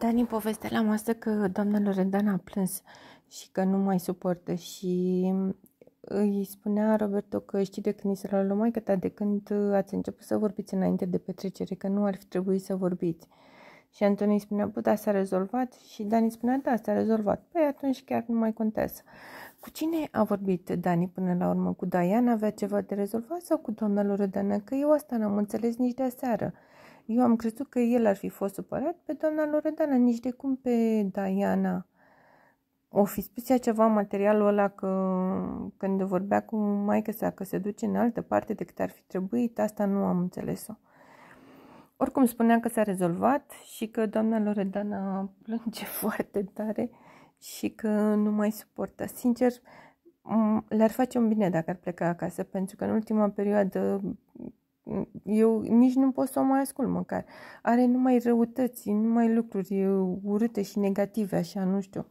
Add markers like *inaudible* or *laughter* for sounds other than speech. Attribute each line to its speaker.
Speaker 1: Dani povestea la masă că doamna Loredana a plâns și că nu mai suportă și mm, îi spunea Roberto că știi de când i se a luat mai ta, de când uh, ați început să vorbiți înainte de petrecere, că nu ar fi trebuit să vorbiți. Și Antoni îi spunea, bă, da, s-a rezolvat și Dani spunea, da, s-a rezolvat. Păi atunci chiar nu mai contează. Cu cine a vorbit Dani până la urmă? Cu Diana avea ceva de rezolvat sau cu doamna Loredana? Că eu asta n-am înțeles nici de aseară. Eu am crezut că el ar fi fost supărat pe doamna Loredana, nici de cum pe Diana. O fi spus ceva materialul ăla că când vorbea cu maică sa că se duce în altă parte decât ar fi trebuit, asta nu am înțeles-o. Oricum spunea că s-a rezolvat și că doamna Loredana plânge *laughs* foarte tare și că nu mai suportă. Sincer, le-ar face un bine dacă ar pleca acasă, pentru că în ultima perioadă eu nici nu pot să o mai ascult măcar. Are numai răutăți, numai lucruri urâte și negative, așa, nu știu.